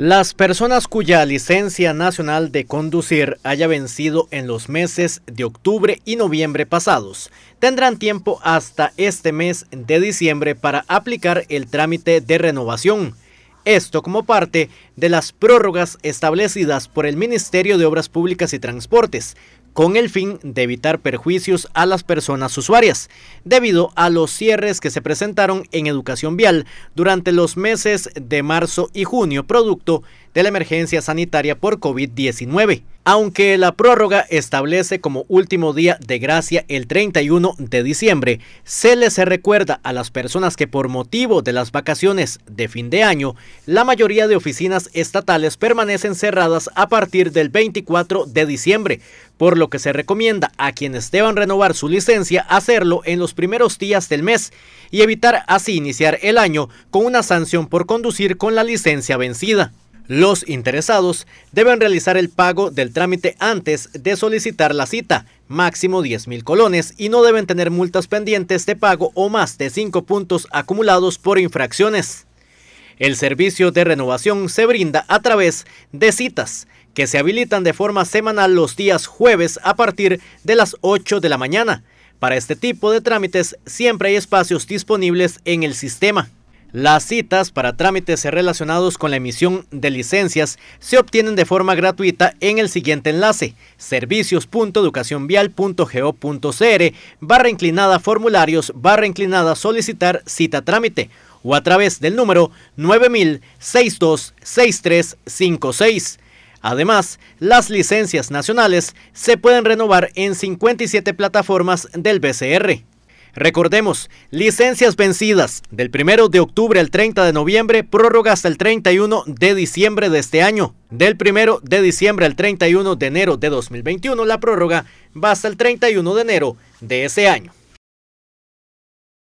Las personas cuya licencia nacional de conducir haya vencido en los meses de octubre y noviembre pasados tendrán tiempo hasta este mes de diciembre para aplicar el trámite de renovación. Esto como parte de las prórrogas establecidas por el Ministerio de Obras Públicas y Transportes con el fin de evitar perjuicios a las personas usuarias, debido a los cierres que se presentaron en educación vial durante los meses de marzo y junio, producto de la emergencia sanitaria por COVID-19. Aunque la prórroga establece como último día de gracia el 31 de diciembre, se les recuerda a las personas que por motivo de las vacaciones de fin de año, la mayoría de oficinas estatales permanecen cerradas a partir del 24 de diciembre, por lo que se recomienda a quienes deban renovar su licencia hacerlo en los primeros días del mes y evitar así iniciar el año con una sanción por conducir con la licencia vencida. Los interesados deben realizar el pago del trámite antes de solicitar la cita, máximo 10,000 mil colones, y no deben tener multas pendientes de pago o más de 5 puntos acumulados por infracciones. El servicio de renovación se brinda a través de citas que se habilitan de forma semanal los días jueves a partir de las 8 de la mañana. Para este tipo de trámites siempre hay espacios disponibles en el sistema. Las citas para trámites relacionados con la emisión de licencias se obtienen de forma gratuita en el siguiente enlace, servicios.educacionvial.go.cr, barra inclinada formularios, barra inclinada solicitar cita trámite, o a través del número 962-6356. Además, las licencias nacionales se pueden renovar en 57 plataformas del BCR. Recordemos, licencias vencidas del 1 de octubre al 30 de noviembre, prórroga hasta el 31 de diciembre de este año. Del 1 de diciembre al 31 de enero de 2021, la prórroga va hasta el 31 de enero de ese año.